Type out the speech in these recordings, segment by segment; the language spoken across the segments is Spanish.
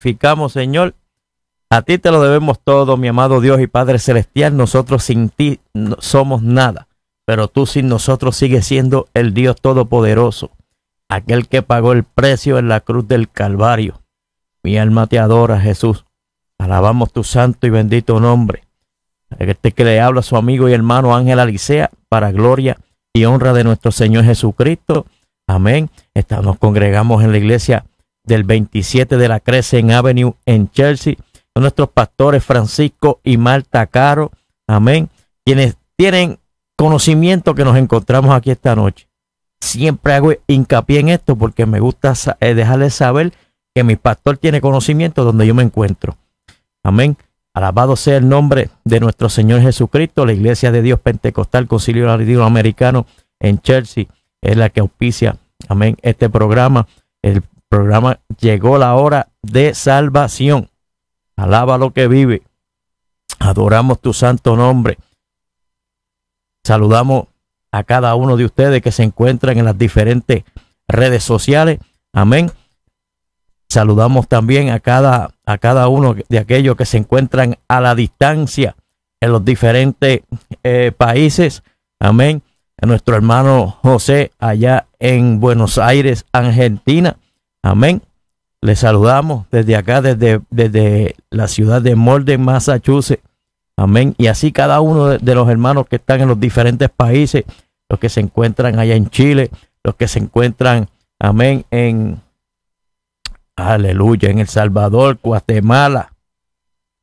Ficamos Señor. A ti te lo debemos todo, mi amado Dios y Padre Celestial. Nosotros sin ti somos nada, pero tú sin nosotros sigues siendo el Dios Todopoderoso, aquel que pagó el precio en la cruz del Calvario. Mi alma te adora, Jesús. Alabamos tu santo y bendito nombre. Este que le habla a su amigo y hermano Ángel Alicea, para gloria y honra de nuestro Señor Jesucristo. Amén. Estamos, nos congregamos en la iglesia del 27 de la Crescent Avenue en Chelsea. nuestros pastores Francisco y Marta Caro. Amén. Quienes tienen conocimiento que nos encontramos aquí esta noche. Siempre hago hincapié en esto porque me gusta eh, dejarles saber que mi pastor tiene conocimiento donde yo me encuentro. Amén. Alabado sea el nombre de nuestro Señor Jesucristo, la Iglesia de Dios Pentecostal Concilio Americano en Chelsea es la que auspicia, amén, este programa. El programa Llegó la hora de salvación. Alaba lo que vive. Adoramos tu santo nombre. Saludamos a cada uno de ustedes que se encuentran en las diferentes redes sociales. Amén. Saludamos también a cada, a cada uno de aquellos que se encuentran a la distancia en los diferentes eh, países. Amén. nuestro hermano José allá en Buenos Aires, Argentina. Amén. Les saludamos desde acá, desde, desde la ciudad de Morden, Massachusetts. Amén. Y así cada uno de, los hermanos que están en los diferentes países, los que se encuentran allá en Chile, los que se encuentran, amén, en, aleluya, en El Salvador, Guatemala.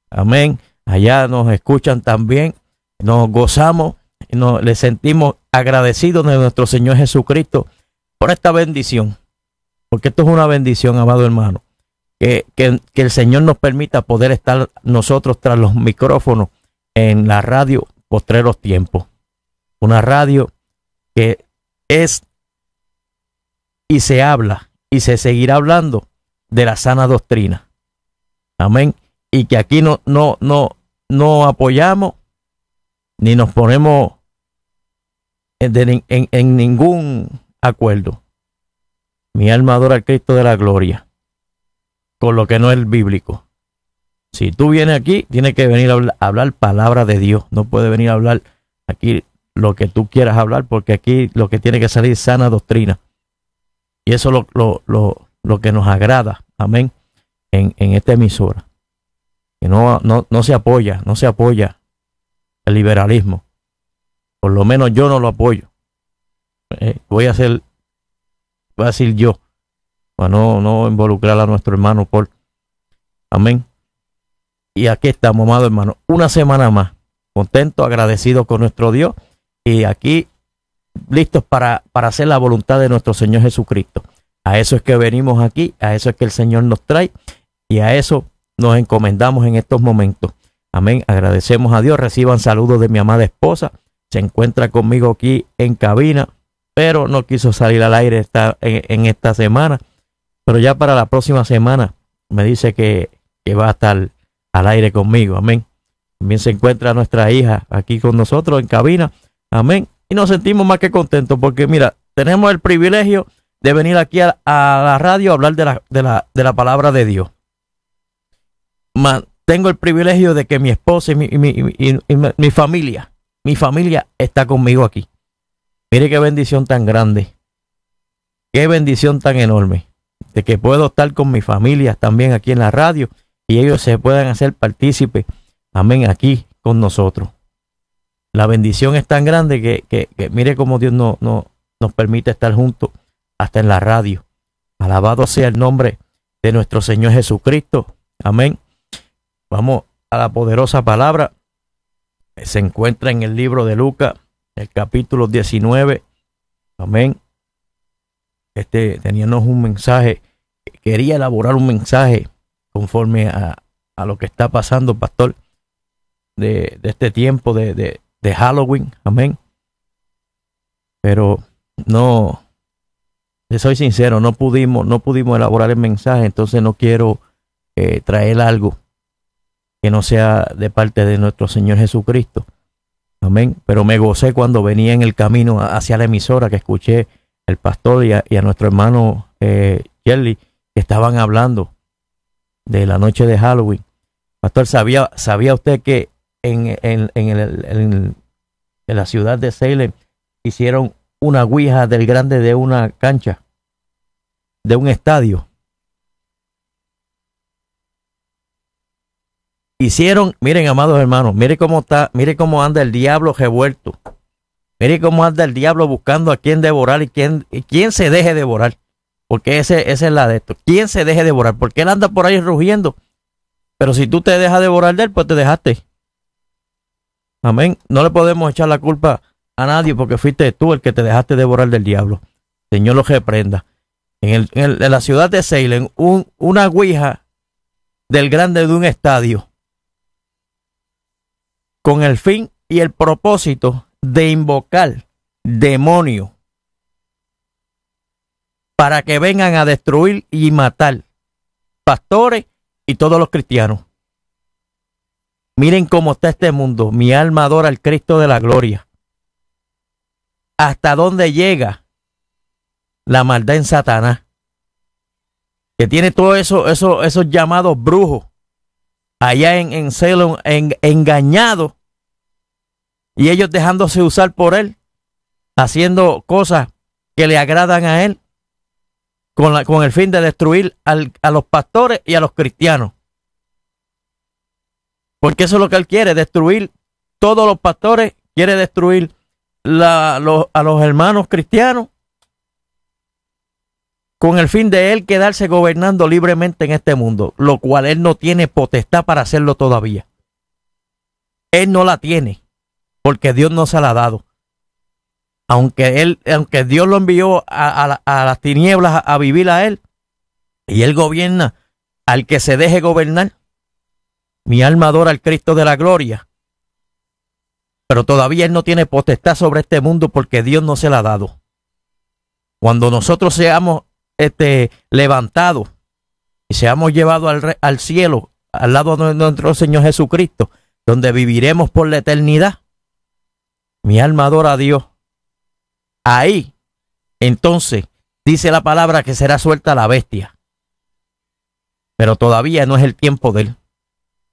Amén. Allá nos escuchan también, nos gozamos, nos, le sentimos agradecidos de nuestro Señor Jesucristo por esta bendición porque esto es una bendición, amado hermano, que, que, el Señor nos permita poder estar nosotros tras los micrófonos en la radio Postreros Tiempos. Una radio que es y se habla y se seguirá hablando de la sana doctrina. Amén. Y que aquí no, no, no, no apoyamos ni nos ponemos en, en, en ningún acuerdo. Mi alma adora al Cristo de la gloria. Con lo que no es bíblico. Si tú vienes aquí, tienes que venir a hablar, palabra de Dios. No puedes venir a hablar aquí lo que tú quieras hablar, porque aquí lo que tiene que salir es sana doctrina. Y eso es lo, lo, lo, que nos agrada. Amén. En, esta emisora. Que no, no, se apoya, no se apoya el liberalismo. Por lo menos yo no lo apoyo. Eh, voy a hacer voy a decir yo, para no, involucrar a nuestro hermano Paul. Amén. Y aquí estamos, amado hermano, una semana más, contento, agradecido con nuestro Dios y aquí listos para, para hacer la voluntad de nuestro Señor Jesucristo. A eso es que venimos aquí, a eso es que el Señor nos trae y a eso nos encomendamos en estos momentos. Amén. Agradecemos a Dios. Reciban saludos de mi amada esposa. Se encuentra conmigo aquí en cabina pero no quiso salir al aire esta, en, esta semana. Pero ya para la próxima semana me dice que, va a estar al aire conmigo. Amén. También se encuentra nuestra hija aquí con nosotros en cabina. Amén. Y nos sentimos más que contentos porque, mira, tenemos el privilegio de venir aquí a, la radio a hablar de la, de la, de la palabra de Dios. tengo el privilegio de que mi esposa mi, y, mi familia, mi familia está conmigo aquí. Mire qué bendición tan grande. Qué bendición tan enorme. De que puedo estar con mi familia también aquí en la radio y ellos se puedan hacer partícipes. Amén, aquí con nosotros. La bendición es tan grande que, que, mire cómo Dios nos permite estar juntos hasta en la radio. Alabado sea el nombre de nuestro Señor Jesucristo. Amén. Vamos a la poderosa palabra. Se encuentra en el libro de Lucas el capítulo 19. Amén. Este, teníamos un mensaje, quería elaborar un mensaje conforme a, lo que está pasando, pastor, de, este tiempo de, Halloween. Amén. Pero no, soy sincero, no pudimos, no pudimos elaborar el mensaje, entonces no quiero eh, traer algo que no sea de parte de nuestro Señor Jesucristo. Amén. Pero me gocé cuando venía en el camino hacia la emisora que escuché al pastor y a, nuestro hermano eh, que estaban hablando de la noche de Halloween. Pastor, ¿sabía, sabía usted que en, en, en, la ciudad de Salem hicieron una guija del grande de una cancha, de un estadio? Hicieron, miren, amados hermanos, mire cómo está, mire cómo anda el diablo revuelto. Mire cómo anda el diablo buscando a quién devorar y quién, quién se deje devorar. Porque ese, esa es la de esto. ¿Quién se deje devorar? Porque él anda por ahí rugiendo. Pero si tú te dejas devorar de él, pues te dejaste. Amén. No le podemos echar la culpa a nadie porque fuiste tú el que te dejaste devorar del diablo. Señor lo reprenda. En, en, el, la ciudad de Salem, un, una ouija del grande de un estadio con el fin y el propósito de invocar demonios para que vengan a destruir y matar pastores y todos los cristianos. Miren cómo está este mundo. Mi alma adora al Cristo de la gloria. ¿Hasta dónde llega la maldad en Satanás? Que tiene todos eso, eso, esos llamados brujos allá en, en en, engañados y ellos dejándose usar por él, haciendo cosas que le agradan a él, con, la, con el fin de destruir a los pastores y a los cristianos. Porque eso es lo que él quiere, destruir todos los pastores, quiere destruir a los hermanos cristianos, con el fin de él quedarse gobernando libremente en este mundo, lo cual él no tiene potestad para hacerlo todavía. Él no la tiene porque Dios no se la ha dado. Aunque, él, aunque Dios lo envió a, las tinieblas a, vivir a él, y él gobierna al que se deje gobernar. Mi alma adora al Cristo de la gloria. Pero todavía él no tiene potestad sobre este mundo porque Dios no se la ha dado. Cuando nosotros seamos este, levantados y seamos llevados al, al cielo, al lado de nuestro Señor Jesucristo, donde viviremos por la eternidad, mi alma adora a Dios. Ahí, entonces, dice la palabra que será suelta la bestia. Pero todavía no es el tiempo de él.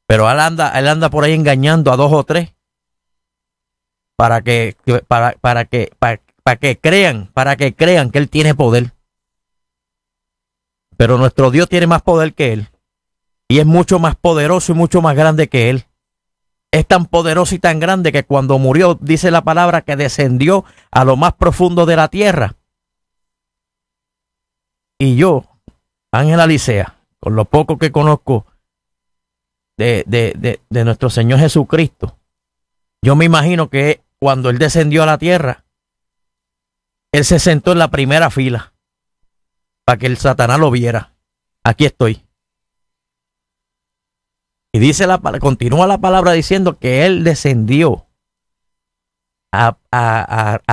Pero él anda, él anda por ahí engañando a dos o tres para que, para, para que, para, para que crean, para que crean que él tiene poder. Pero nuestro Dios tiene más poder que él. Y es mucho más poderoso y mucho más grande que él es tan poderoso y tan grande que cuando murió, dice la palabra, que descendió a lo más profundo de la tierra. Y yo, Ángel Alicea, con lo poco que conozco de, de nuestro Señor Jesucristo, yo me imagino que cuando Él descendió a la tierra, Él se sentó en la primera fila para que el Satanás lo viera. Aquí estoy. Y dice la continúa la palabra diciendo que él descendió a,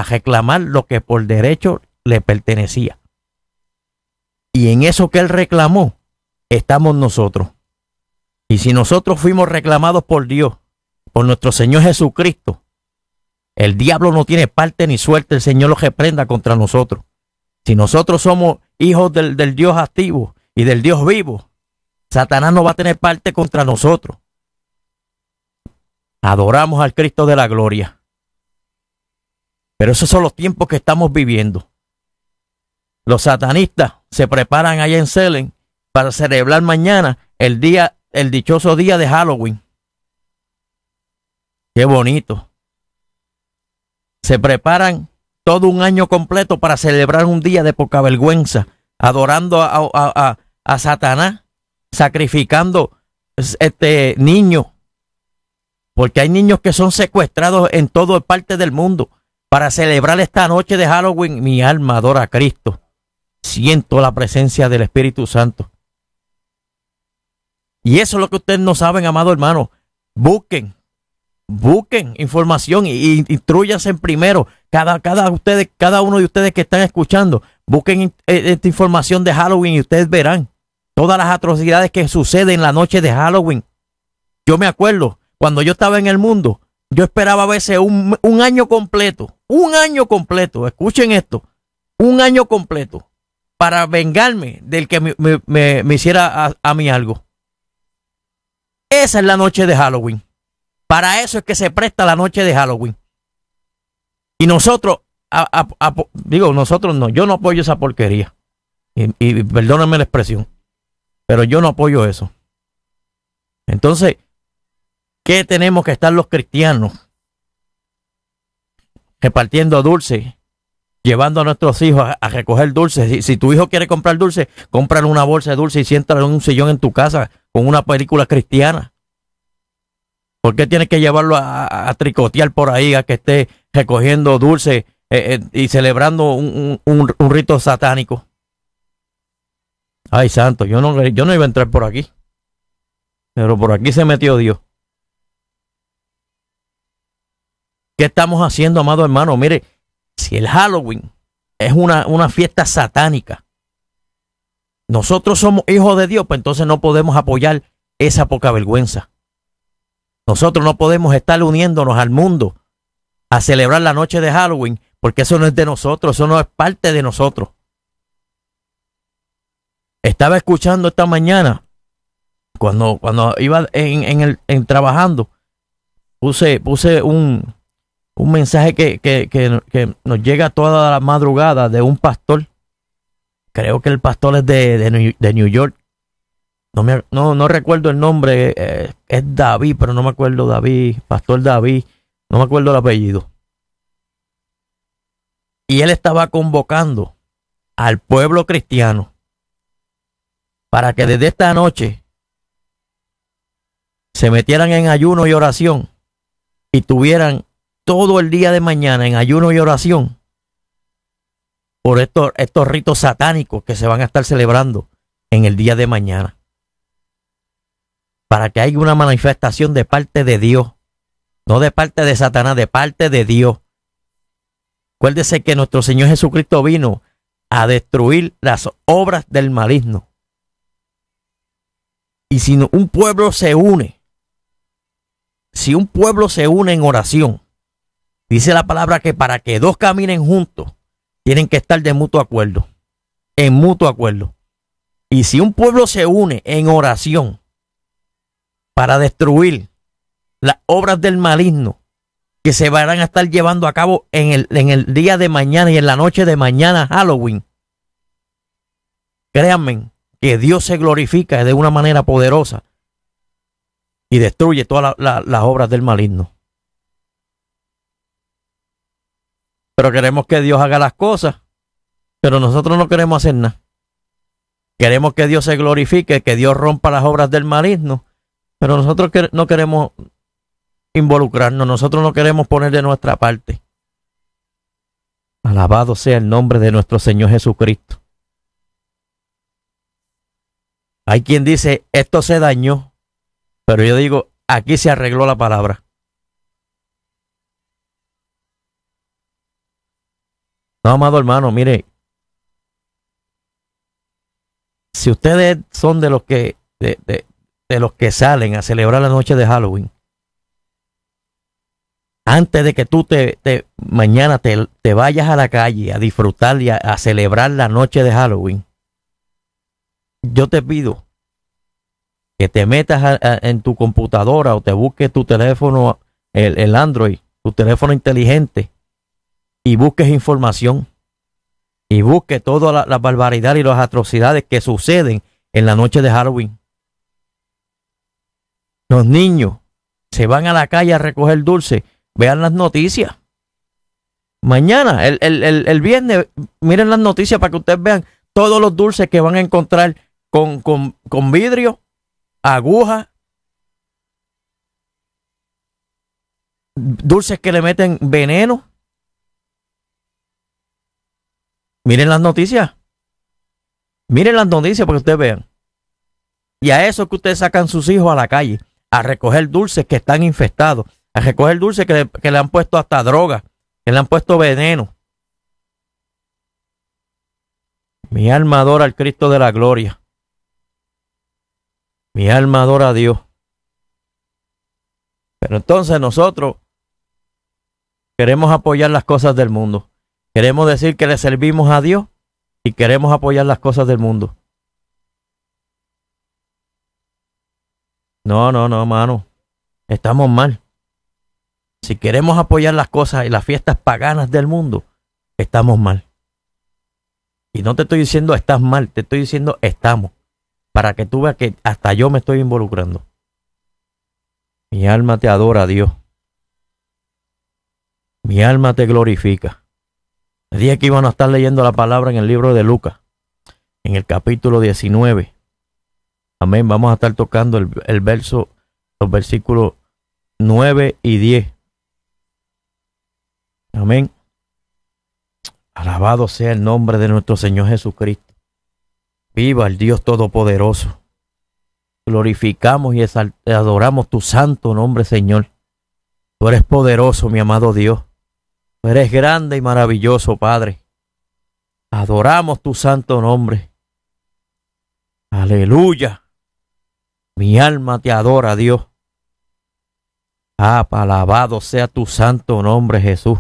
reclamar lo que por derecho le pertenecía. Y en eso que él reclamó, estamos nosotros. Y si nosotros fuimos reclamados por Dios, por nuestro Señor Jesucristo, el diablo no tiene parte ni suerte, el Señor lo reprenda contra nosotros. Si nosotros somos hijos del, del Dios activo y del Dios vivo, Satanás no va a tener parte contra nosotros. Adoramos al Cristo de la gloria. Pero esos son los tiempos que estamos viviendo. Los satanistas se preparan allá en Selen para celebrar mañana el día, el dichoso día de Halloween. Qué bonito. Se preparan todo un año completo para celebrar un día de poca vergüenza, adorando a, a Satanás sacrificando este, niños, porque hay niños que son secuestrados en el parte del mundo para celebrar esta noche de Halloween. Mi alma adora a Cristo. Siento la presencia del Espíritu Santo. Y eso es lo que ustedes no saben, amado hermano. Busquen, busquen información y, instruyanse primero. Cada, cada, ustedes, cada uno de ustedes que están escuchando, busquen eh, esta información de Halloween y ustedes verán todas las atrocidades que suceden en la noche de Halloween. Yo me acuerdo, cuando yo estaba en el mundo, yo esperaba a veces un, año completo, un año completo, escuchen esto, un año completo para vengarme del que me, hiciera a, mí algo. Esa es la noche de Halloween. Para eso es que se presta la noche de Halloween. Y nosotros, digo, nosotros no, yo no apoyo esa porquería. Y, y perdónenme la expresión. Pero yo no apoyo eso. Entonces, ¿qué tenemos que estar los cristianos? Repartiendo dulces, llevando a nuestros hijos a, recoger dulces. Si, tu hijo quiere comprar dulce, cómprale una bolsa de dulce y siéntalo en un sillón en tu casa con una película cristiana. ¿Por qué tienes que llevarlo a, tricotear por ahí, a que esté recogiendo dulce eh, eh, y celebrando un rito satánico? Ay, santo, yo no, yo no iba a entrar por aquí. Pero por aquí se metió Dios. ¿Qué estamos haciendo, amado hermano? Mire, si el Halloween es una, una fiesta satánica, nosotros somos hijos de Dios, pues entonces no podemos apoyar esa poca vergüenza. Nosotros no podemos estar uniéndonos al mundo a celebrar la noche de Halloween, porque eso no es de nosotros, eso no es parte de nosotros. Estaba escuchando esta mañana, cuando, cuando iba en, en el, trabajando, puse, puse un, un mensaje que, que, nos llega toda la madrugada de un pastor. Creo que el pastor es de, de, New, York. No, me, no, recuerdo el nombre, eh, eh, es David, pero no me acuerdo David, Pastor David, no me acuerdo el apellido. Y él estaba convocando al pueblo cristiano para que desde esta noche se metieran en ayuno y oración y tuvieran todo el día de mañana en ayuno y oración por estos, estos ritos satánicos que se van a estar celebrando en el día de mañana. Para que haya una manifestación de parte de Dios, no de parte de Satanás, de parte de Dios. Acuérdese que nuestro Señor Jesucristo vino a destruir las obras del maligno. Y si un pueblo se une, si un pueblo se une en oración, dice la palabra que para que dos caminen juntos, tienen que estar de mutuo acuerdo, en mutuo acuerdo. Y si un pueblo se une en oración para destruir las obras del maligno que se van a estar llevando a cabo en el, día de mañana y en la noche de mañana, Halloween, créanme que Dios se glorifica de una manera poderosa y destruye todas las obras del maligno. Pero queremos que Dios haga las cosas, pero nosotros no queremos hacer nada. Queremos que Dios se glorifique, que Dios rompa las obras del maligno, pero nosotros no queremos involucrarnos, nosotros no queremos poner de nuestra parte. Alabado sea el nombre de nuestro Señor Jesucristo. Hay quien dice, esto se dañó, pero yo digo, aquí se arregló la palabra. No, amado hermano, mire, si ustedes son de los que, de, los que salen a celebrar la noche de Halloween, antes de que tú te, mañana te, vayas a la calle a disfrutar y a celebrar la noche de Halloween, yo te pido que te metas en tu computadora o te busques tu teléfono, el, Android, tu teléfono inteligente, y busques información y busques toda la barbaridad y las atrocidades que suceden en la noche de Halloween. Los niños se van a la calle a recoger dulce. Vean las noticias. Mañana, el, el viernes, miren las noticias para que ustedes vean todos los dulces que van a encontrar con, con, vidrio, aguja, dulces que le meten veneno. Miren las noticias. Miren las noticias para que ustedes vean. Y a eso que ustedes sacan sus hijos a la calle, a recoger dulces que están infestados, a recoger dulces que le, que le han puesto hasta droga, que le han puesto veneno. Mi alma adora al Cristo de la gloria. Mi alma adora a Dios. Pero entonces nosotros queremos apoyar las cosas del mundo. Queremos decir que le servimos a Dios y queremos apoyar las cosas del mundo. No, no, no, mano. Estamos mal. Si queremos apoyar las cosas y las fiestas paganas del mundo, estamos mal. Y no te estoy diciendo estás mal, te estoy diciendo estamos para que tú veas que hasta yo me estoy involucrando. Mi alma te adora, Dios. Mi alma te glorifica. El día que iban a estar leyendo la palabra en el libro de Lucas, en el capítulo 19. Amén. Vamos a estar tocando el, el verso, los versículos 9 y 10. Amén. Alabado sea el nombre de nuestro Señor Jesucristo. Viva el Dios Todopoderoso. Glorificamos y adoramos tu santo nombre, Señor. Tú eres poderoso, mi amado Dios. Tú eres grande y maravilloso, Padre. Adoramos tu santo nombre. Aleluya. Mi alma te adora, Dios. Ah, alabado sea tu santo nombre, Jesús.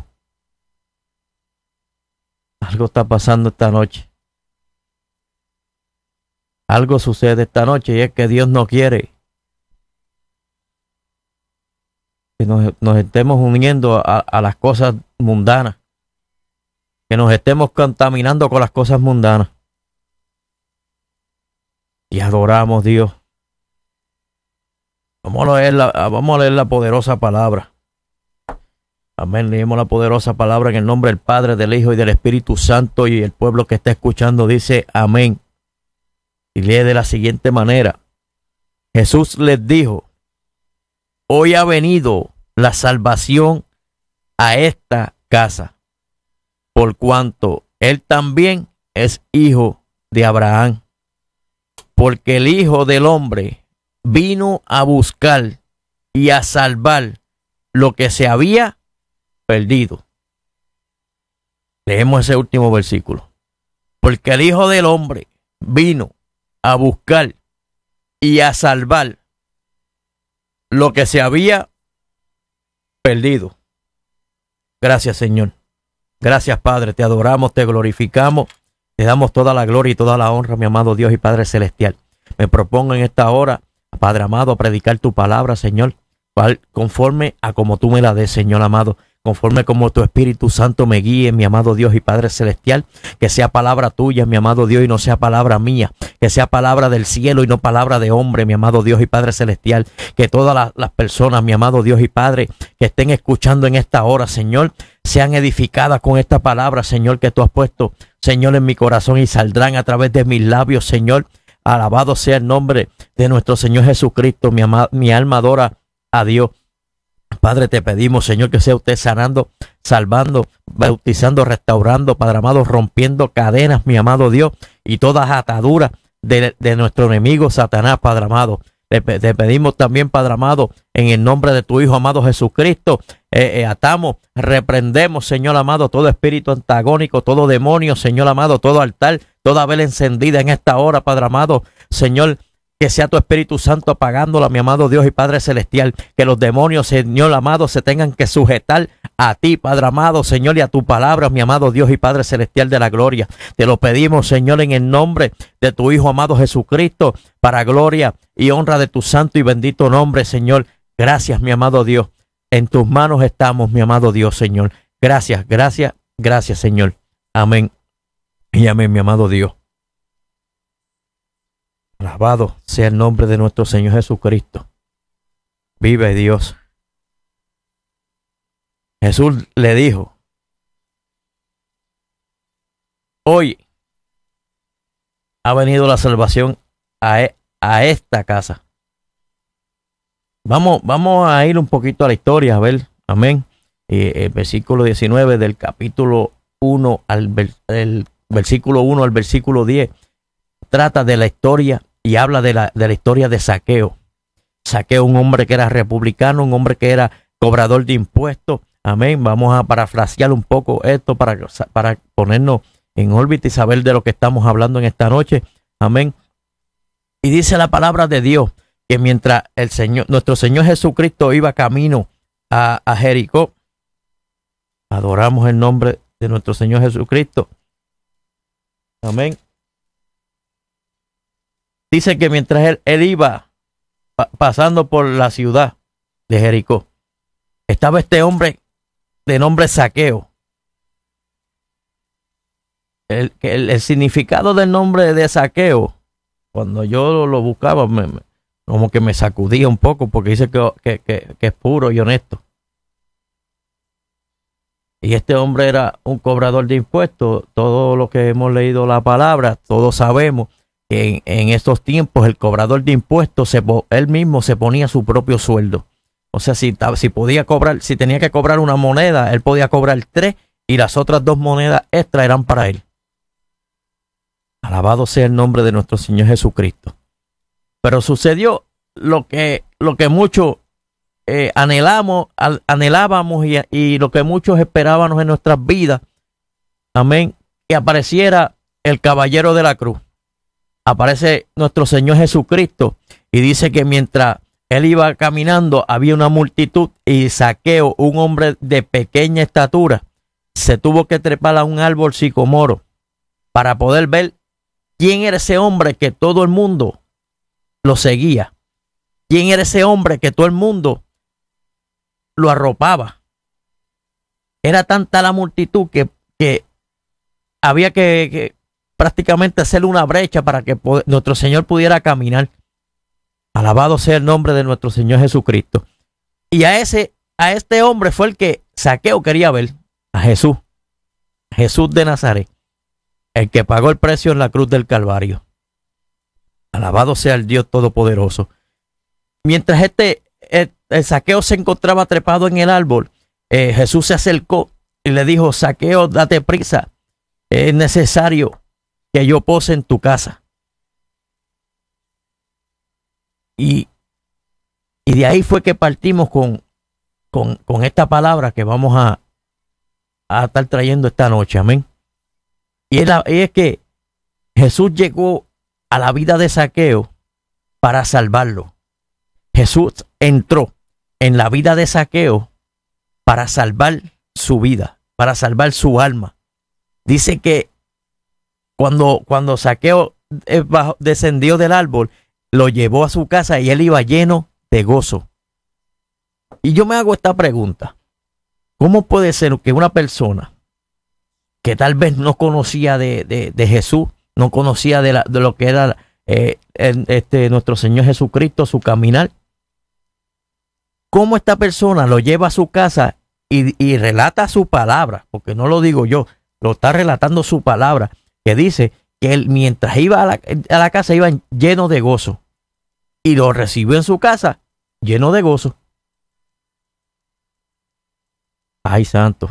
Algo está pasando esta noche algo sucede esta noche y es que Dios no quiere que nos, estemos uniendo a, las cosas mundanas, que nos estemos contaminando con las cosas mundanas. Y adoramos Dios. a leer vamos a leer la poderosa palabra. Amén. Leemos la poderosa palabra en el nombre del Padre, del Hijo y del Espíritu Santo. Y el pueblo que está escuchando dice amén. Y lee de la siguiente manera. Jesús les dijo, hoy ha venido la salvación a esta casa, por cuanto él también es hijo de Abraham, porque el Hijo del Hombre vino a buscar y a salvar lo que se había perdido. Leemos ese último versículo. Porque el Hijo del Hombre vino a buscar y a salvar lo que se había perdido. Gracias Señor. Gracias Padre. Te adoramos, te glorificamos. Te damos toda la gloria y toda la honra, mi amado Dios y Padre Celestial. Me propongo en esta hora, Padre amado, a predicar tu palabra, Señor, conforme a como tú me la des, Señor amado conforme como tu Espíritu Santo me guíe, mi amado Dios y Padre Celestial, que sea palabra tuya, mi amado Dios, y no sea palabra mía, que sea palabra del cielo y no palabra de hombre, mi amado Dios y Padre Celestial, que todas las, personas, mi amado Dios y Padre, que estén escuchando en esta hora, Señor, sean edificadas con esta palabra, Señor, que tú has puesto, Señor, en mi corazón y saldrán a través de mis labios, Señor. Alabado sea el nombre de nuestro Señor Jesucristo, mi, mi alma adora a Dios. Padre, te pedimos, Señor, que sea usted sanando, salvando, bautizando, restaurando, Padre amado, rompiendo cadenas, mi amado Dios, y todas ataduras de, nuestro enemigo Satanás, Padre amado. Te, pedimos también, Padre amado, en el nombre de tu Hijo amado Jesucristo, eh, eh, atamos, reprendemos, Señor amado, todo espíritu antagónico, todo demonio, Señor amado, todo altar, toda vela encendida en esta hora, Padre amado, Señor, que sea tu Espíritu Santo apagándola, mi amado Dios y Padre Celestial. Que los demonios, Señor amado, se tengan que sujetar a ti, Padre amado, Señor, y a tu palabra, mi amado Dios y Padre Celestial de la gloria. Te lo pedimos, Señor, en el nombre de tu Hijo amado Jesucristo, para gloria y honra de tu santo y bendito nombre, Señor. Gracias, mi amado Dios. En tus manos estamos, mi amado Dios, Señor. Gracias, gracias, gracias, Señor. Amén. Y amén, mi amado Dios. Alabado sea el nombre de nuestro Señor Jesucristo. Vive Dios. Jesús le dijo, hoy ha venido la salvación a, e, esta casa. Vamos, vamos a ir un poquito a la historia, a ver, amén. el eh, eh, versículo 19 del capítulo 1 al versículo 1 al versículo 10 trata de la historia y habla de la, historia de saqueo. Saqueo, un hombre que era republicano, un hombre que era cobrador de impuestos. Amén. Vamos a parafrasear un poco esto para, para ponernos en órbita y saber de lo que estamos hablando en esta noche. Amén. Y dice la palabra de Dios que mientras el Señor, nuestro Señor Jesucristo iba camino a Jericó, adoramos el nombre de nuestro Señor Jesucristo. Amén. Dice que mientras él, iba pasando por la ciudad de Jericó, estaba este hombre de nombre Saqueo. El, el, significado del nombre de Saqueo, cuando yo lo, buscaba, como que me sacudía un poco porque dice que, que, es puro y honesto. Y este hombre era un cobrador de impuestos. Todo lo que hemos leído la palabra, todos sabemos en, estos tiempos el cobrador de impuestos, se, él mismo se ponía su propio sueldo. O sea, si, podía cobrar, si tenía que cobrar una moneda, él podía cobrar tres y las otras dos monedas extra eran para él. Alabado sea el nombre de nuestro Señor Jesucristo. Pero sucedió lo que, lo que muchos eh, anhelamos, anhelábamos y, y lo que muchos esperábamos en nuestras vidas. Amén. Que apareciera el caballero de la cruz aparece nuestro Señor Jesucristo y dice que mientras él iba caminando, había una multitud y Saqueo, un hombre de pequeña estatura, se tuvo que trepar a un árbol sicomoro para poder ver quién era ese hombre que todo el mundo lo seguía. ¿Quién era ese hombre que todo el mundo lo arropaba? Era tanta la multitud que, que había que, prácticamente hacer una brecha para que nuestro Señor pudiera caminar. Alabado sea el nombre de nuestro Señor Jesucristo. Y a ese, a este hombre fue el que Saqueo quería ver, a Jesús, Jesús de Nazaret, el que pagó el precio en la cruz del Calvario. Alabado sea el Dios Todopoderoso. Mientras este el, Saqueo se encontraba trepado en el árbol, eh, Jesús se acercó y le dijo, Saqueo, date prisa, es necesario que yo pose en tu casa. Y, y de ahí fue que partimos con, con, esta palabra que vamos a, a, estar trayendo esta noche. Amén. Y es, y es que Jesús llegó a la vida de Saqueo para salvarlo. Jesús entró en la vida de Saqueo para salvar su vida, para salvar su alma. Dice que cuando, cuando Saqueo eh, descendió del árbol, lo llevó a su casa y él iba lleno de gozo. Y yo me hago esta pregunta. ¿Cómo puede ser que una persona que tal vez no conocía de, Jesús, no conocía de, lo que era eh, este, nuestro Señor Jesucristo, su caminar, cómo esta persona lo lleva a su casa y, y relata su palabra, porque no lo digo yo, lo está relatando su palabra, dice que él mientras iba a la, casa iban lleno de gozo. Y lo recibió en su casa lleno de gozo. Ay, santo.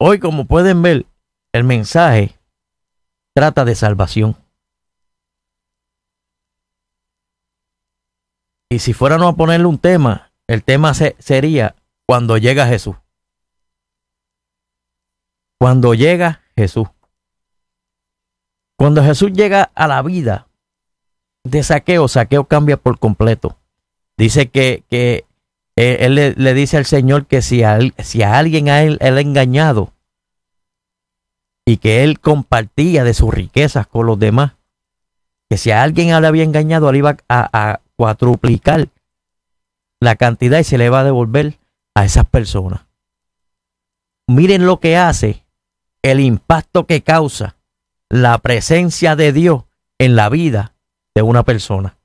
Hoy, como pueden ver, el mensaje trata de salvación. Y si fuéramos a ponerle un tema, el tema sería cuando llega Jesús cuando llega Jesús. Cuando Jesús llega a la vida de saqueo, saqueo cambia por completo. Dice que, eh, él le, dice al Señor que si a, si alguien a él, él ha engañado y que él compartía de sus riquezas con los demás, que si a alguien le había engañado, él iba a, a cuatruplicar la cantidad y se le va a devolver a esas personas. Miren lo que hace el impacto que causa la presencia de Dios en la vida de una persona.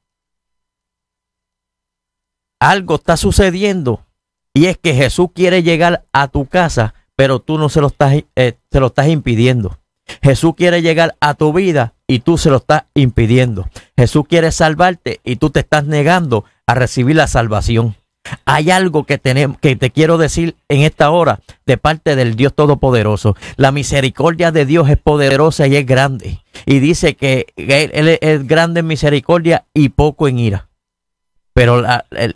Algo está sucediendo y es que Jesús quiere llegar a tu casa, pero tú no se lo estás, eh, lo estás impidiendo. Jesús quiere llegar a tu vida y tú se lo estás impidiendo. Jesús quiere salvarte y tú te estás negando a recibir la salvación. Hay algo que, tenemos, que te quiero decir en esta hora de parte del Dios Todopoderoso. La misericordia de Dios es poderosa y es grande. Y dice que Él, es grande en misericordia y poco en ira. Pero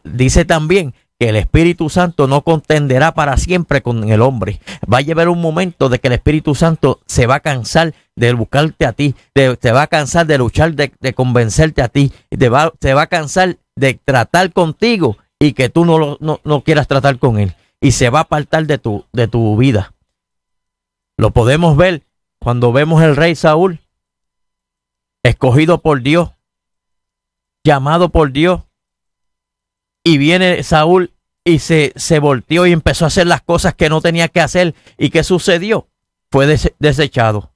dice también que el Espíritu Santo no contenderá para siempre con el hombre. Va a llevar un momento de que el Espíritu Santo se va a cansar de buscarte a ti, de, te va a cansar de luchar, de, convencerte a ti, te va, va a cansar de tratar contigo y que tú no, lo, quieras tratar con él. Y se va a apartar de tu, de tu vida. Lo podemos ver cuando vemos el rey Saúl, escogido por Dios, llamado por Dios. Y viene Saúl y se, se volteó y empezó a hacer las cosas que no tenía que hacer. ¿Y qué sucedió? Fue desechado.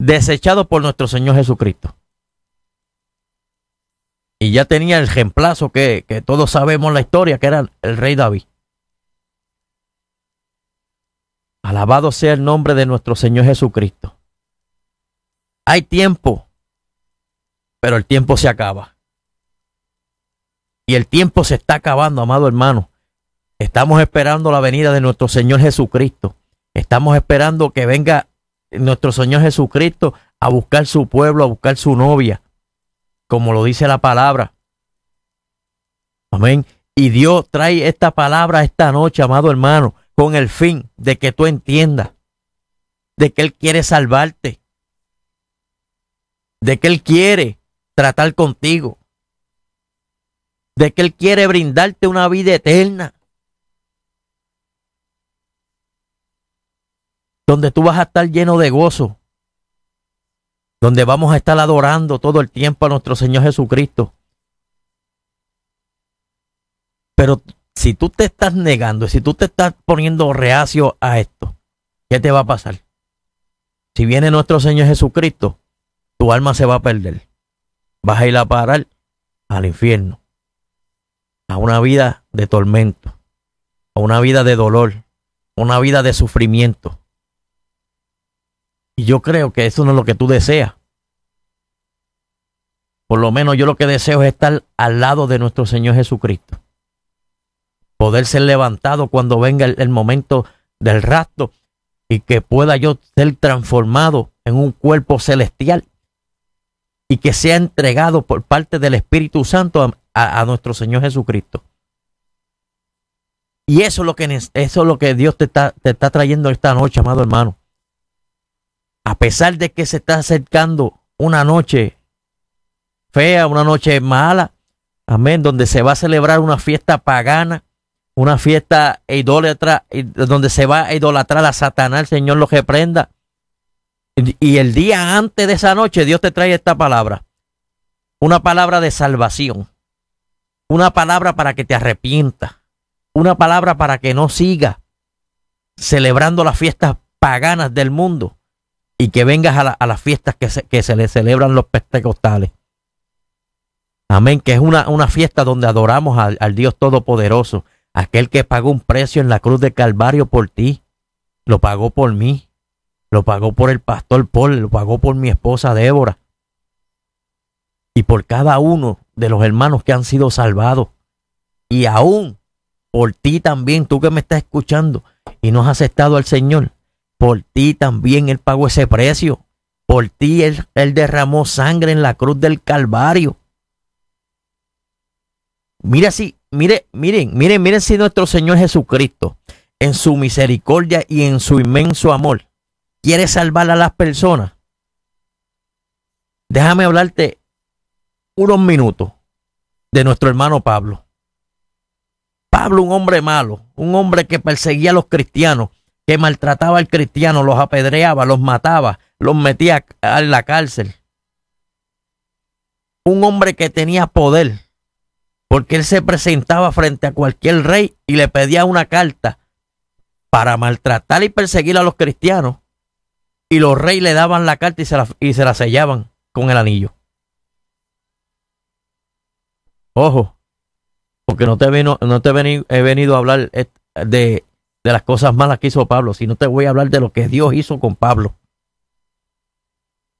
Desechado por nuestro Señor Jesucristo y ya tenía el reemplazo que, que todos sabemos la historia, que era el rey David. Alabado sea el nombre de nuestro Señor Jesucristo. Hay tiempo, pero el tiempo se acaba. Y el tiempo se está acabando, amado hermano. Estamos esperando la venida de nuestro Señor Jesucristo. Estamos esperando que venga nuestro Señor Jesucristo a buscar su pueblo, a buscar su novia como lo dice la palabra. Amén. Y Dios trae esta palabra esta noche, amado hermano, con el fin de que tú entiendas de que Él quiere salvarte, de que Él quiere tratar contigo, de que Él quiere brindarte una vida eterna, donde tú vas a estar lleno de gozo, donde vamos a estar adorando todo el tiempo a nuestro Señor Jesucristo. Pero si tú te estás negando, si tú te estás poniendo reacio a esto, ¿qué te va a pasar? Si viene nuestro Señor Jesucristo, tu alma se va a perder. Vas a ir a parar al infierno, a una vida de tormento, a una vida de dolor, a una vida de sufrimiento. Y yo creo que eso no es lo que tú deseas. Por lo menos yo lo que deseo es estar al lado de nuestro Señor Jesucristo. Poder ser levantado cuando venga el, momento del rapto y que pueda yo ser transformado en un cuerpo celestial y que sea entregado por parte del Espíritu Santo a, nuestro Señor Jesucristo. Y eso es lo que, Dios te te está trayendo esta noche, amado hermano a pesar de que se está acercando una noche fea, una noche mala, amén, donde se va a celebrar una fiesta pagana, una fiesta idólatra, donde se va a idolatrar a Satanás, el Señor lo reprenda. Y el día antes de esa noche Dios te trae esta palabra, una palabra de salvación, una palabra para que te arrepientas, una palabra para que no sigas celebrando las fiestas paganas del mundo y que vengas a, las fiestas que se, que le celebran los pentecostales. Amén, que es una, fiesta donde adoramos al, al, Dios Todopoderoso, aquel que pagó un precio en la cruz de Calvario por ti, lo pagó por mí, lo pagó por el pastor Paul, lo pagó por mi esposa Débora y por cada uno de los hermanos que han sido salvados. Y aún por ti también, tú que me estás escuchando y no has aceptado al Señor. Por ti también Él pagó ese precio. Por ti él, derramó sangre en la cruz del Calvario. Mira si, mire, miren, miren, miren si nuestro Señor Jesucristo, en su misericordia y en su inmenso amor, quiere salvar a las personas. Déjame hablarte unos minutos de nuestro hermano Pablo. Pablo, un hombre malo, un hombre que perseguía a los cristianos, que maltrataba al cristiano, los apedreaba, los mataba, los metía a la cárcel. Un hombre que tenía poder, porque él se presentaba frente a cualquier rey y le pedía una carta para maltratar y perseguir a los cristianos. Y los reyes le daban la carta y se la, y se la sellaban con el anillo. Ojo, porque no te, vino, no te he venido a hablar eh, de de las cosas malas que hizo Pablo, si no te voy a hablar de lo que Dios hizo con Pablo.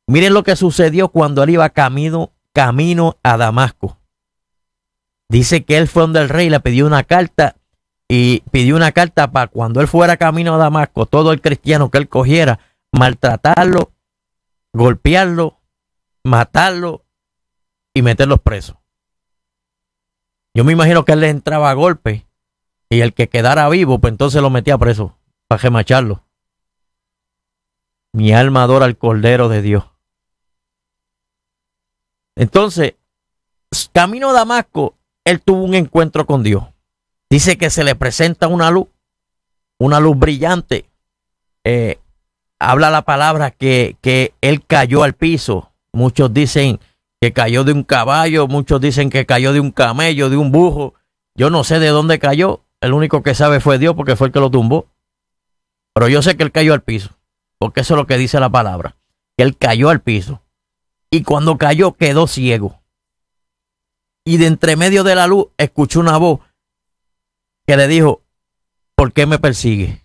Miren lo que sucedió cuando él iba camino, camino a Damasco. Dice que él fue donde el rey le pidió una carta y pidió una carta para cuando él fuera camino a Damasco, todo el cristiano que él cogiera, maltratarlo, golpearlo, matarlo y meterlos presos. Yo me imagino que él le entraba a golpe y el que quedara vivo, pues entonces lo metía preso para gemacharlo. Mi alma adora al Cordero de Dios. Entonces, camino a Damasco, él tuvo un encuentro con Dios. Dice que se le presenta una luz, una luz brillante. Eh, habla la palabra que, que él cayó al piso. Muchos dicen que cayó de un caballo, muchos dicen que cayó de un camello, de un bujo. Yo no sé de dónde cayó, el único que sabe fue Dios porque fue el que lo tumbó. Pero yo sé que él cayó al piso, porque eso es lo que dice la palabra. Que él cayó al piso. Y cuando cayó quedó ciego. Y de entre medio de la luz escuchó una voz que le dijo, ¿por qué me persigue?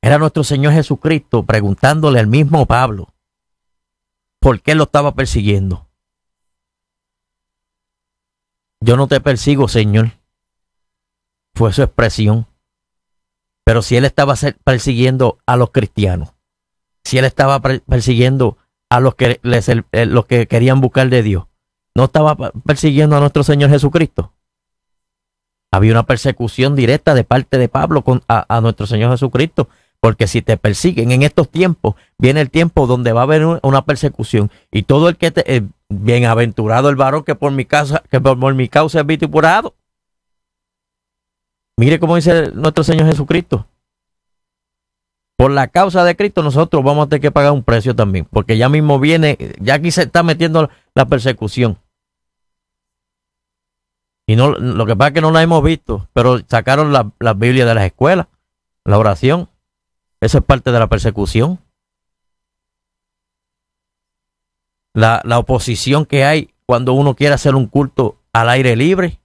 Era nuestro Señor Jesucristo preguntándole al mismo Pablo por qué lo estaba persiguiendo. Yo no te persigo, Señor fue su expresión. Pero si él estaba persiguiendo a los cristianos, si él estaba persiguiendo a los que, les, eh, que querían buscar de Dios, no estaba persiguiendo a nuestro Señor Jesucristo. Había una persecución directa de parte de Pablo con, a, nuestro Señor Jesucristo, porque si te persiguen en estos tiempos, viene el tiempo donde va a haber una persecución y todo el que te, eh, bienaventurado el varón que por mi causa, que por, mi causa es vituperado. Mire cómo dice nuestro Señor Jesucristo. Por la causa de Cristo nosotros vamos a tener que pagar un precio también, porque ya mismo viene, ya aquí se está metiendo la persecución. Y no, lo que pasa es que no la hemos visto, pero sacaron la Biblia de las escuelas, la oración. Eso es parte de la persecución. la oposición que hay cuando uno quiere hacer un culto al aire libre,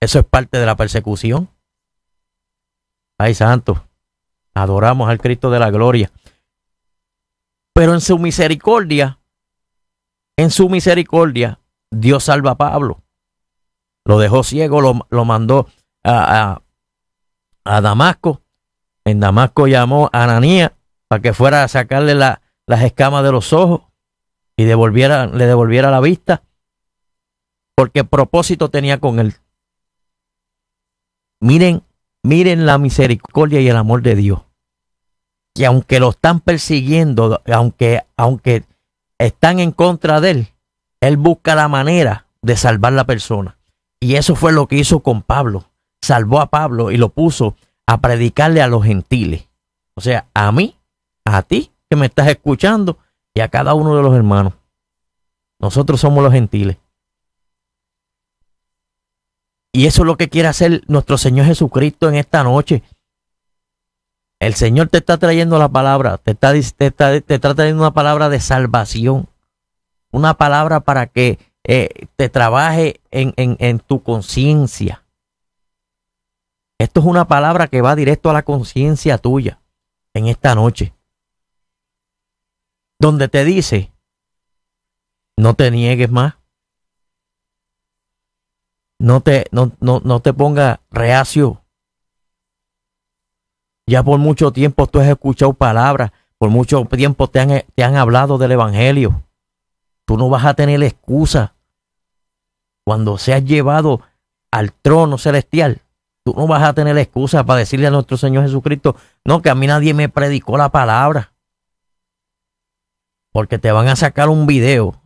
eso es parte de la persecución ay santo, adoramos al Cristo de la gloria. Pero en su misericordia, en su misericordia, Dios salva a Pablo. Lo dejó ciego, lo, lo mandó a, a, Damasco. En Damasco llamó a Ananías para que fuera a sacarle las escamas de los ojos y devolviera, le devolviera la vista, porque propósito tenía con él. Miren Miren la misericordia y el amor de Dios. Que aunque lo están persiguiendo, aunque, aunque están en contra de él, él busca la manera de salvar la persona. Y eso fue lo que hizo con Pablo. Salvó a Pablo y lo puso a predicarle a los gentiles. O sea, a mí, a ti que me estás escuchando y a cada uno de los hermanos. Nosotros somos los gentiles. Y eso es lo que quiere hacer nuestro Señor Jesucristo en esta noche. El Señor te está trayendo la palabra, te está, trayendo una palabra de salvación, una palabra para que eh, te trabaje en tu conciencia. Esto es una palabra que va directo a la conciencia tuya en esta noche. Donde te dice, no te niegues más. No te, no, no, te ponga reacio. Ya por mucho tiempo tú has escuchado palabras, por mucho tiempo te han, te han hablado del Evangelio. Tú no vas a tener excusa. Cuando seas llevado al trono celestial, tú no vas a tener excusa para decirle a nuestro Señor Jesucristo, no, que a mí nadie me predicó la palabra. Porque te van a sacar un video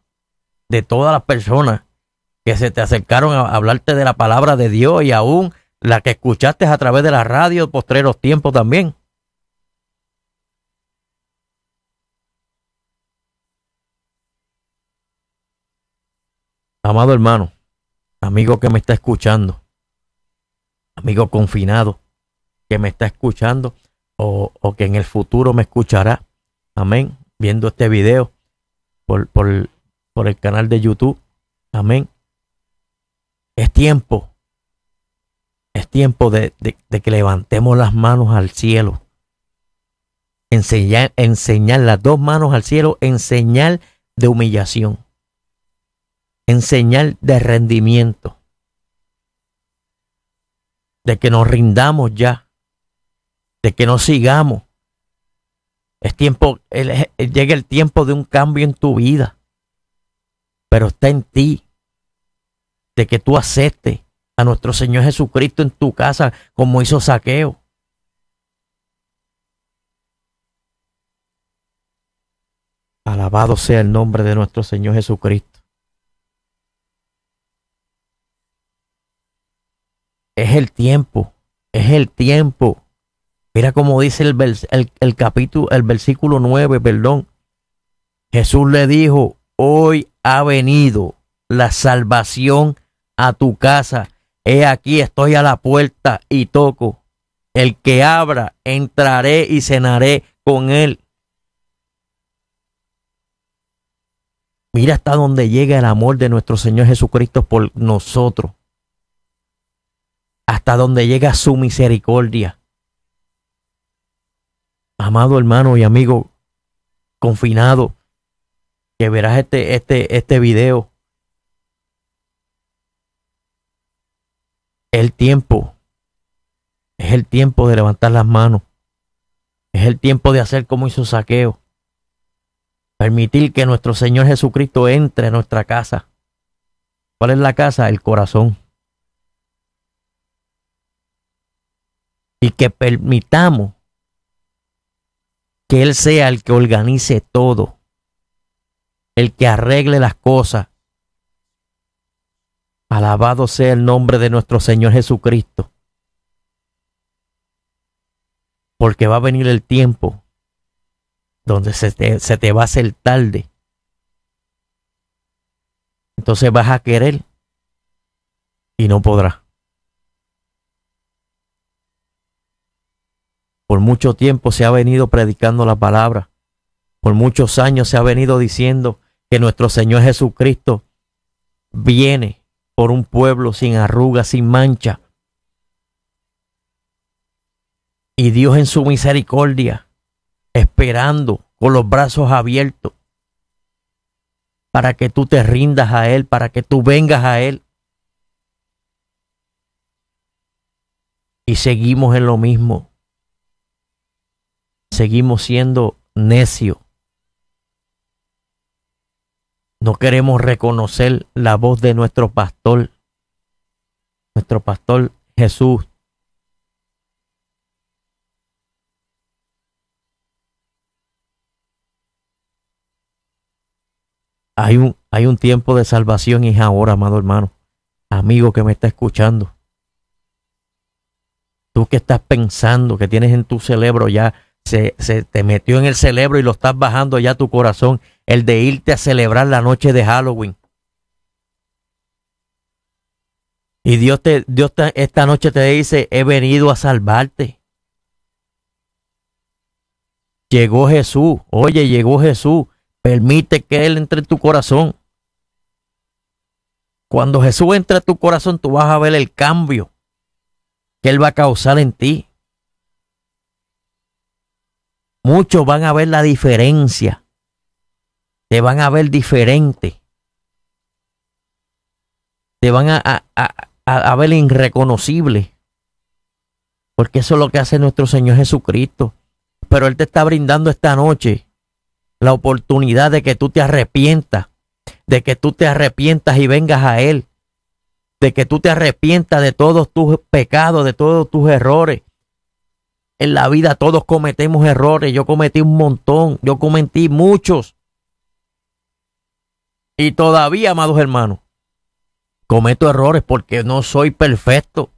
de todas las personas que se te acercaron a hablarte de la palabra de Dios y aún la que escuchaste a través de la radio postreros tiempos también. Amado hermano, amigo que me está escuchando, amigo confinado que me está escuchando o, que en el futuro me escuchará, amén, viendo este video por el canal de YouTube, amén. Es tiempo. Es tiempo de, que levantemos las manos al cielo. Enseñar, las dos manos al cielo, en señal de humillación. En señal de rendimiento. De que nos rindamos ya. De que nos sigamos. Es tiempo, llega el tiempo de un cambio en tu vida. Pero está en ti de que tú aceptes a nuestro Señor Jesucristo en tu casa como hizo saqueo. Alabado sea el nombre de nuestro Señor Jesucristo. Es el tiempo, es el tiempo. Mira cómo dice el, capítulo, el versículo 9, perdón. Jesús le dijo, hoy ha venido la salvación a tu casa. He aquí, estoy a la puerta y toco. El que abra, entraré y cenaré con él. Mira hasta donde llega el amor de nuestro Señor Jesucristo por nosotros. Hasta donde llega su misericordia. Amado hermano y amigo confinado, que verás este, este, este video el tiempo. Es el tiempo de levantar las manos. Es el tiempo de hacer como hizo Saqueo. Permitir que nuestro Señor Jesucristo entre en nuestra casa. ¿Cuál es la casa? El corazón. Y que permitamos que Él sea el que organice todo, el que arregle las cosas, Alabado sea el nombre de nuestro Señor Jesucristo. Porque va a venir el tiempo donde se te, va a hacer tarde. Entonces vas a querer y no podrás. Por mucho tiempo se ha venido predicando la palabra. Por muchos años se ha venido diciendo que nuestro Señor Jesucristo viene por un pueblo sin arrugas, sin mancha. Y Dios en su misericordia, esperando con los brazos abiertos, para que tú te rindas a Él, para que tú vengas a Él. Y seguimos en lo mismo. Seguimos siendo necios no queremos reconocer la voz de nuestro pastor, nuestro pastor Jesús. Hay un, hay un tiempo de salvación y es ahora, amado hermano, amigo que me está escuchando. Tú que estás pensando, que tienes en tu cerebro ya se, se te metió en el cerebro y lo estás bajando ya tu corazón, el de irte a celebrar la noche de Halloween. Y Dios, te, Dios esta noche te dice, he venido a salvarte. Llegó Jesús, oye, llegó Jesús, permite que Él entre en tu corazón. Cuando Jesús entra en tu corazón, tú vas a ver el cambio que Él va a causar en ti. Muchos van a ver la diferencia. Te van a ver diferente. Te van a, a ver irreconocible. Porque eso es lo que hace nuestro Señor Jesucristo. Pero Él te está brindando esta noche la oportunidad de que tú te arrepientas. De que tú te arrepientas y vengas a Él. De que tú te arrepientas de todos tus pecados, de todos tus errores en la vida todos cometemos errores. Yo cometí un montón. Yo cometí muchos. Y todavía, amados hermanos, cometo errores porque no soy perfecto.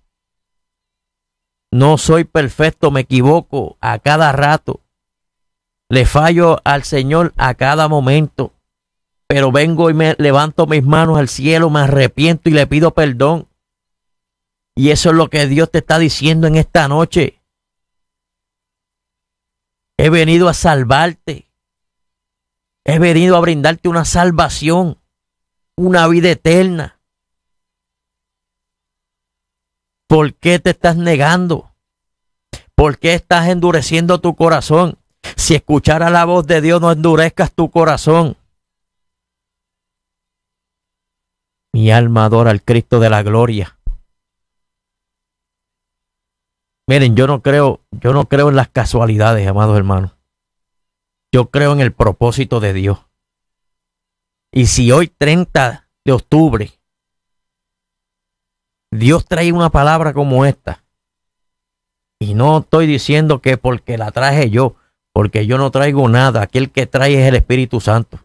No soy perfecto, me equivoco a cada rato. Le fallo al Señor a cada momento. Pero vengo y me levanto mis manos al cielo, me arrepiento y le pido perdón. Y eso es lo que Dios te está diciendo en esta noche. He venido a salvarte. He venido a brindarte una salvación, una vida eterna. ¿Por qué te estás negando? ¿Por qué estás endureciendo tu corazón? Si escuchara la voz de Dios, no endurezcas tu corazón. Mi alma adora al Cristo de la gloria. Miren, yo no creo, yo no creo en las casualidades, amados hermanos. Yo creo en el propósito de Dios. Y si hoy 30 de octubre Dios trae una palabra como esta, y no estoy diciendo que porque la traje yo, porque yo no traigo nada, aquel que trae es el Espíritu Santo.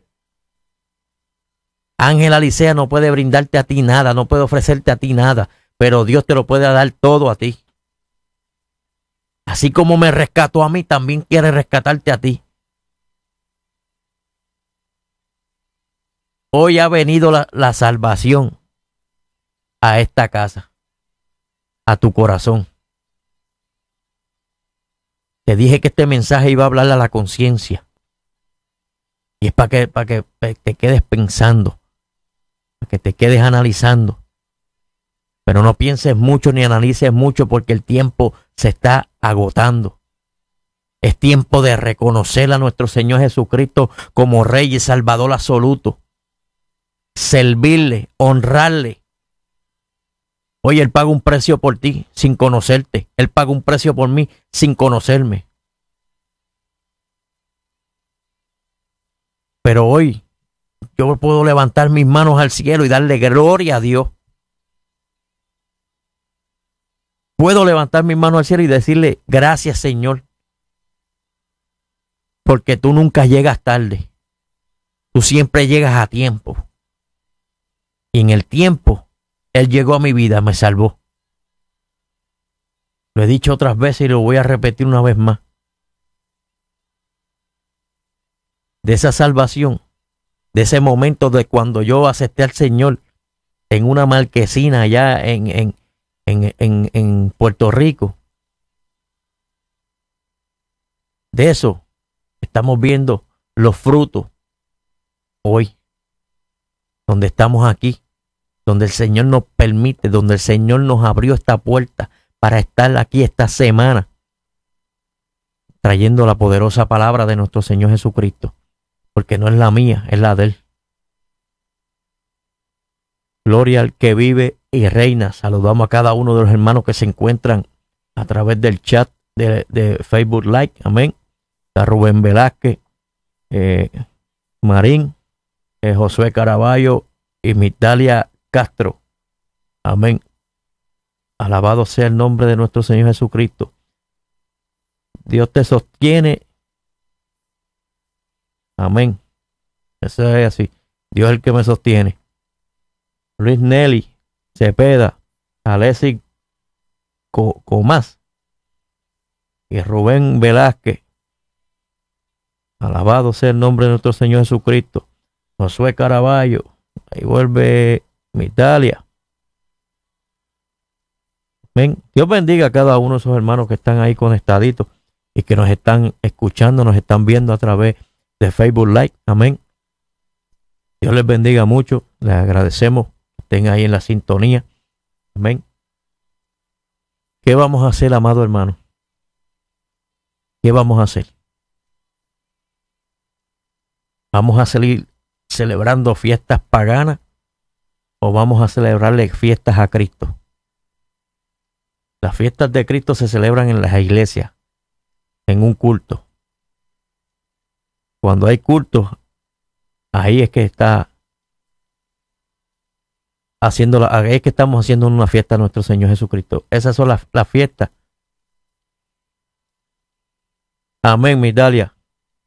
Ángel Alicea no puede brindarte a ti nada, no puede ofrecerte a ti nada, pero Dios te lo puede dar todo a ti. Así como me rescató a mí, también quiere rescatarte a ti. Hoy ha venido la, salvación a esta casa, a tu corazón. Te dije que este mensaje iba a hablarle a la conciencia. Y es para que, para que te quedes pensando, para que te quedes analizando. Pero no pienses mucho ni analices mucho porque el tiempo se está agotando. Es tiempo de reconocer a nuestro Señor Jesucristo como Rey y Salvador absoluto. Servirle, honrarle. Hoy Él paga un precio por ti sin conocerte. Él paga un precio por mí sin conocerme. Pero hoy yo puedo levantar mis manos al cielo y darle gloria a Dios puedo levantar mi mano al cielo y decirle, gracias Señor, porque tú nunca llegas tarde, tú siempre llegas a tiempo. Y en el tiempo, Él llegó a mi vida, me salvó. Lo he dicho otras veces y lo voy a repetir una vez más. De esa salvación, de ese momento de cuando yo acepté al Señor en una marquesina allá en, en, en, en, en Puerto Rico. De eso estamos viendo los frutos hoy, donde estamos aquí, donde el Señor nos permite, donde el Señor nos abrió esta puerta para estar aquí esta semana, trayendo la poderosa palabra de nuestro Señor Jesucristo, porque no es la mía, es la de Él. Gloria al que vive y reina. Saludamos a cada uno de los hermanos que se encuentran a través del chat de, Facebook Live. Amén. A Rubén Velázquez, eh, Marín, eh, Josué Caraballo y Mitalia Castro. Amén. Alabado sea el nombre de nuestro Señor Jesucristo. Dios te sostiene. Amén. Eso es así. Dios es el que me sostiene. Luis Nelly, Cepeda, Alexis Comás y Rubén Velázquez. Alabado sea el nombre de nuestro Señor Jesucristo. Josué Caraballo, ahí vuelve mi Italia. Amén. Dios bendiga a cada uno de esos hermanos que están ahí conectaditos y que nos están escuchando, nos están viendo a través de Facebook Live. Amén. Dios les bendiga mucho. Les agradecemos estén ahí en la sintonía. Amén. ¿Qué vamos a hacer, amado hermano? ¿Qué vamos a hacer? ¿Vamos a seguir celebrando fiestas paganas o vamos a celebrarle fiestas a Cristo? Las fiestas de Cristo se celebran en las iglesias, en un culto. Cuando hay cultos, ahí es que está haciendo ah, es que estamos haciendo una fiesta a nuestro Señor Jesucristo. Esas son las, las fiestas. Amén, mi Italia.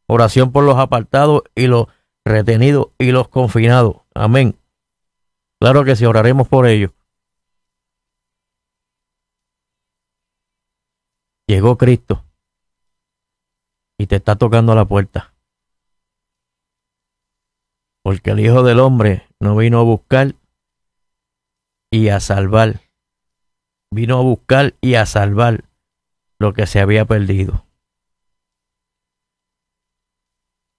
Oración por los apartados y los retenidos y los confinados. Amén. Claro que sí, oraremos por ellos. Llegó Cristo y te está tocando a la puerta. Porque el Hijo del Hombre no vino a buscar y a salvar. Vino a buscar y a salvar lo que se había perdido.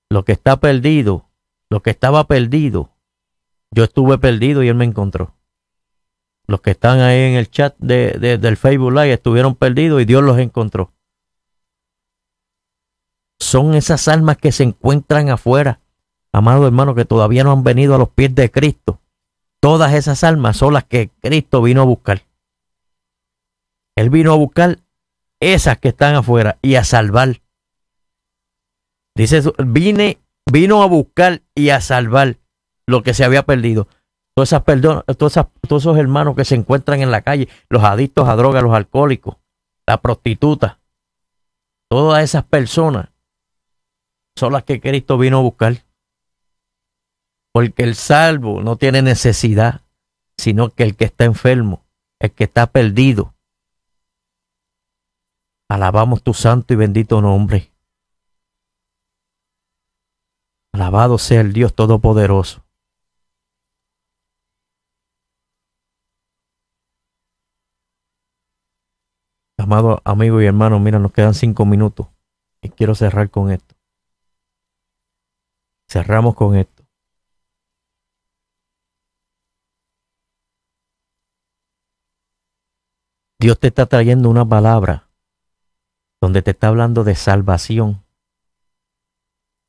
Lo que está perdido, lo que estaba perdido, yo estuve perdido y él me encontró. Los que están ahí en el chat de, del Facebook Live estuvieron perdidos y Dios los encontró. Son esas almas que se encuentran afuera, amado hermanos, que todavía no han venido a los pies de Cristo Todas esas almas son las que Cristo vino a buscar. Él vino a buscar esas que están afuera y a salvar. Dice, vine, vino a buscar y a salvar lo que se había perdido. Todas esas perdón, todas todos esos hermanos que se encuentran en la calle, los adictos a drogas, los alcohólicos, la prostituta, todas esas personas son las que Cristo vino a buscar. Porque el salvo no tiene necesidad, sino que el que está enfermo, el que está perdido. Alabamos tu santo y bendito nombre. Alabado sea el Dios Todopoderoso. Amado amigo y hermano, mira, nos quedan cinco minutos y quiero cerrar con esto. Cerramos con esto. Dios te está trayendo una palabra donde te está hablando de salvación.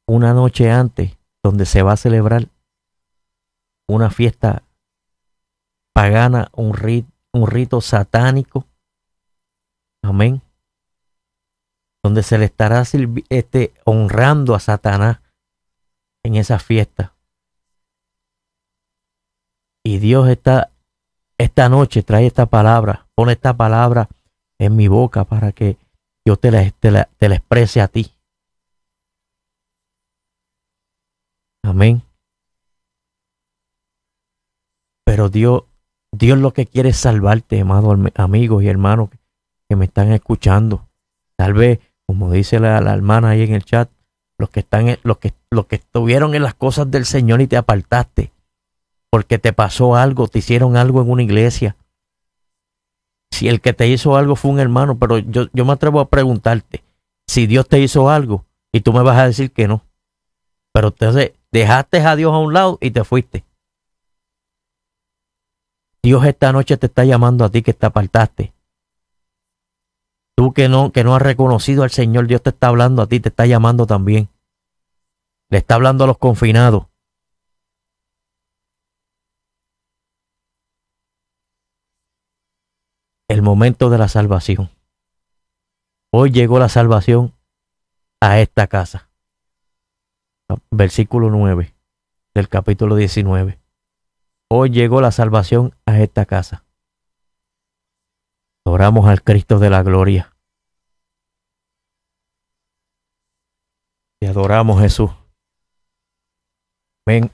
Una noche antes, donde se va a celebrar una fiesta pagana, un rito, satánico. Amén. Donde se le estará este, honrando a Satanás en esa fiesta. Y Dios está, esta noche trae esta palabra pon esta palabra en mi boca para que yo te la, te exprese a ti. Amén. Pero Dios, Dios lo que quiere es salvarte, amado amigos y hermanos que, me están escuchando. Tal vez, como dice la, hermana ahí en el chat, los que están, que, los que estuvieron en las cosas del Señor y te apartaste, porque te pasó algo, te hicieron algo en una iglesia, si el que te hizo algo fue un hermano, pero yo, me atrevo a preguntarte si Dios te hizo algo y tú me vas a decir que no. Pero entonces dejaste a Dios a un lado y te fuiste. Dios esta noche te está llamando a ti que te apartaste. Tú que no, que no has reconocido al Señor, Dios te está hablando a ti, te está llamando también. Le está hablando a los confinados. el momento de la salvación. Hoy llegó la salvación a esta casa. Versículo 9 del capítulo 19. Hoy llegó la salvación a esta casa. Oramos al Cristo de la gloria. Te adoramos, Jesús. Ven,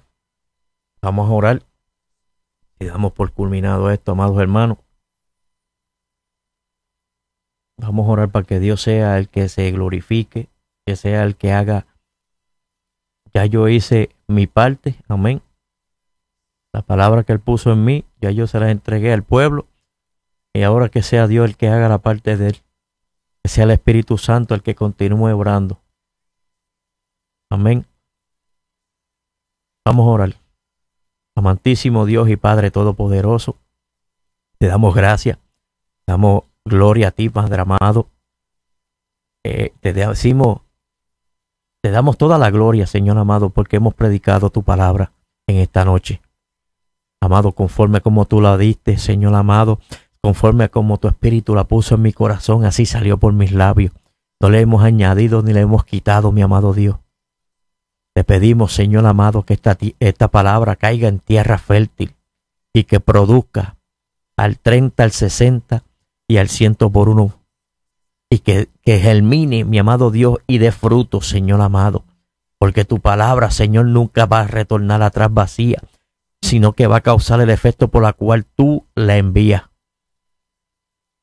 vamos a orar y damos por culminado esto, amados hermanos. Vamos a orar para que Dios sea el que se glorifique, que sea el que haga. Ya yo hice mi parte, amén. La palabra que Él puso en mí, ya yo se la entregué al pueblo. Y ahora que sea Dios el que haga la parte de Él. Que sea el Espíritu Santo el que continúe orando. Amén. Vamos a orar. Amantísimo Dios y Padre Todopoderoso, te damos gracias. Damos Gloria a ti, Padre amado. Eh, te decimos, te damos toda la gloria, Señor amado, porque hemos predicado tu palabra en esta noche. Amado, conforme como tú la diste, Señor amado, conforme como tu espíritu la puso en mi corazón, así salió por mis labios. No le hemos añadido ni le hemos quitado, mi amado Dios. Te pedimos, Señor amado, que esta, esta palabra caiga en tierra fértil y que produzca al 30, al 60 y al ciento por uno. Y que, que germine, mi amado Dios, y dé fruto, Señor amado. Porque tu palabra, Señor, nunca va a retornar atrás vacía, sino que va a causar el efecto por la cual tú la envías.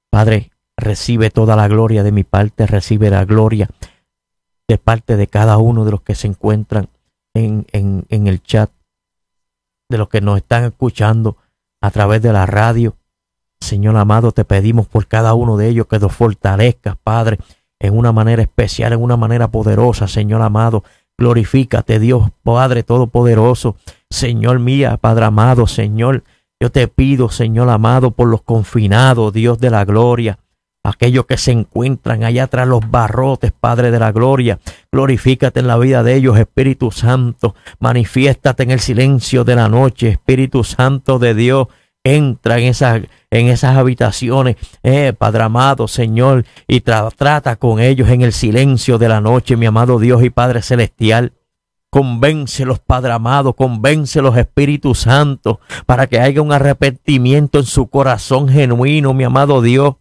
Padre, recibe toda la gloria de mi parte, recibe la gloria de parte de cada uno de los que se encuentran en, en, en el chat, de los que nos están escuchando a través de la radio, Señor amado, te pedimos por cada uno de ellos que los fortalezcas, Padre, en una manera especial, en una manera poderosa, Señor amado. Glorifícate, Dios Padre Todopoderoso. Señor mía, Padre amado, Señor. Yo te pido, Señor amado, por los confinados, Dios de la gloria aquellos que se encuentran allá tras los barrotes, Padre de la Gloria. Glorifícate en la vida de ellos, Espíritu Santo. Manifiéstate en el silencio de la noche, Espíritu Santo de Dios entra en esas, en esas habitaciones, eh, Padre amado, Señor, y trata con ellos en el silencio de la noche, mi amado Dios y Padre celestial. Convéncelos, Padre amado, convéncelos, Espíritu Santo, para que haya un arrepentimiento en su corazón genuino, mi amado Dios.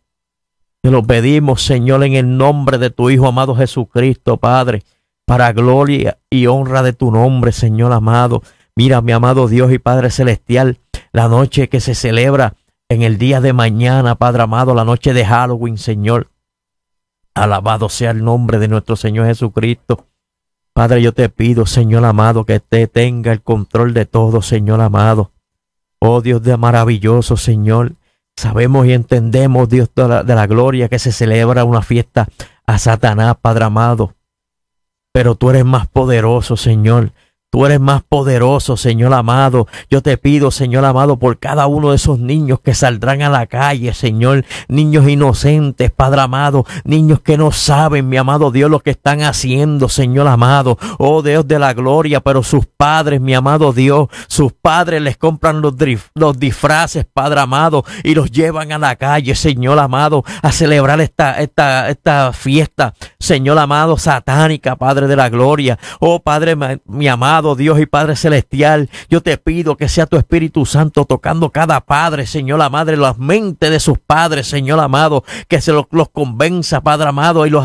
Te lo pedimos, Señor, en el nombre de tu Hijo amado Jesucristo, Padre, para gloria y honra de tu nombre, Señor amado. Mira, mi amado Dios y Padre Celestial, la noche que se celebra en el día de mañana, Padre amado, la noche de Halloween, Señor. Alabado sea el nombre de nuestro Señor Jesucristo. Padre, yo te pido, Señor amado, que te tenga el control de todo, Señor amado. Oh Dios de maravilloso, Señor. Sabemos y entendemos, Dios de la, de la gloria, que se celebra una fiesta a Satanás, Padre amado. Pero tú eres más poderoso, Señor. Tú eres más poderoso, Señor amado. Yo te pido, Señor amado, por cada uno de esos niños que saldrán a la calle, Señor. Niños inocentes, Padre amado. Niños que no saben, mi amado Dios, lo que están haciendo, Señor amado. Oh Dios de la gloria, pero sus padres, mi amado Dios, sus padres les compran los, disfraces, Padre amado, y los llevan a la calle, Señor amado, a celebrar esta, esta fiesta, Señor amado, satánica, Padre de la gloria. Oh Padre, mi amado Dios y Padre Celestial, yo te pido que sea tu Espíritu Santo tocando cada padre, Señor la Madre, las mentes de sus padres, Señor amado, que se los, convenza, Padre amado, y los,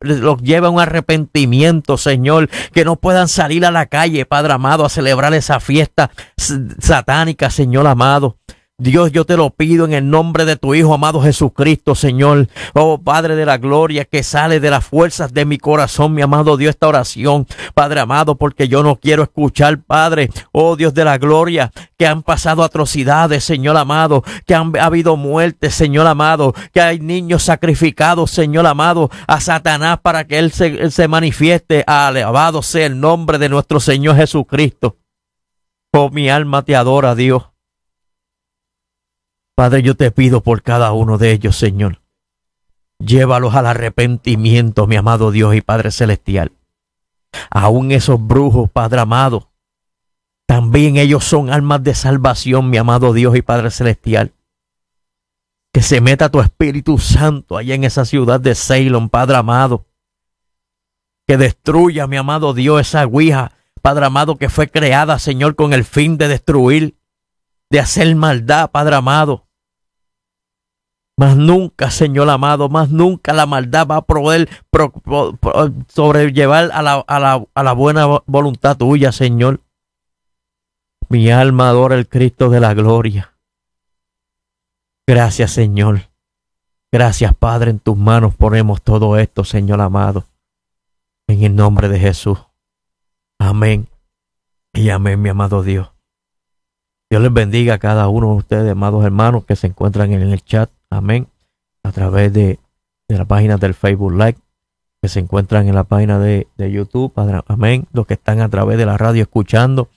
los lleve a un arrepentimiento, Señor, que no puedan salir a la calle, Padre amado, a celebrar esa fiesta satánica, Señor amado. Dios, yo te lo pido en el nombre de tu Hijo amado Jesucristo, Señor. Oh Padre de la gloria, que sale de las fuerzas de mi corazón, mi amado Dios, esta oración, Padre amado, porque yo no quiero escuchar, Padre, oh Dios de la gloria, que han pasado atrocidades, Señor amado, que han habido muertes, Señor amado, que hay niños sacrificados, Señor amado, a Satanás para que Él se, él se manifieste. Alabado sea el nombre de nuestro Señor Jesucristo. Oh, mi alma te adora, Dios. Padre, yo te pido por cada uno de ellos, Señor. Llévalos al arrepentimiento, mi amado Dios y Padre Celestial. Aún esos brujos, Padre amado, también ellos son almas de salvación, mi amado Dios y Padre Celestial. Que se meta tu Espíritu Santo allá en esa ciudad de Ceylon, Padre amado. Que destruya, mi amado Dios, esa guija, Padre amado, que fue creada, Señor, con el fin de destruir de hacer maldad, Padre amado. Más nunca, Señor amado, más nunca la maldad va a poder sobrellevar a la, a la buena voluntad tuya, Señor. Mi alma adora el Cristo de la gloria. Gracias, Señor. Gracias, Padre. En tus manos ponemos todo esto, Señor amado. En el nombre de Jesús. Amén. Y amén, mi amado Dios. Dios les bendiga a cada uno de ustedes, amados hermanos que se encuentran en el chat. Amén. A través de, la página del Facebook Live, que se encuentran en la página de, YouTube. Amén. Los que están a través de la radio escuchando.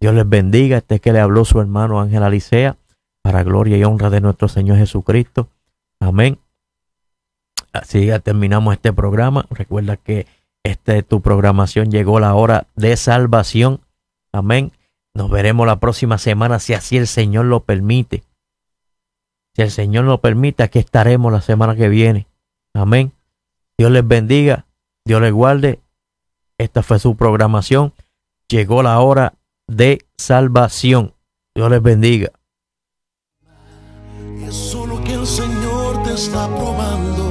Dios les bendiga. Este que le habló su hermano Ángel Alicea. Para gloria y honra de nuestro Señor Jesucristo. Amén. Así ya terminamos este programa. Recuerda que este, tu programación llegó la hora de salvación. Amén. Nos veremos la próxima semana si así el Señor lo permite. Si el Señor lo permite, aquí estaremos la semana que viene. Amén. Dios les bendiga, Dios les guarde. Esta fue su programación. Llegó la hora de salvación. Dios les bendiga. Es que el Señor te está probando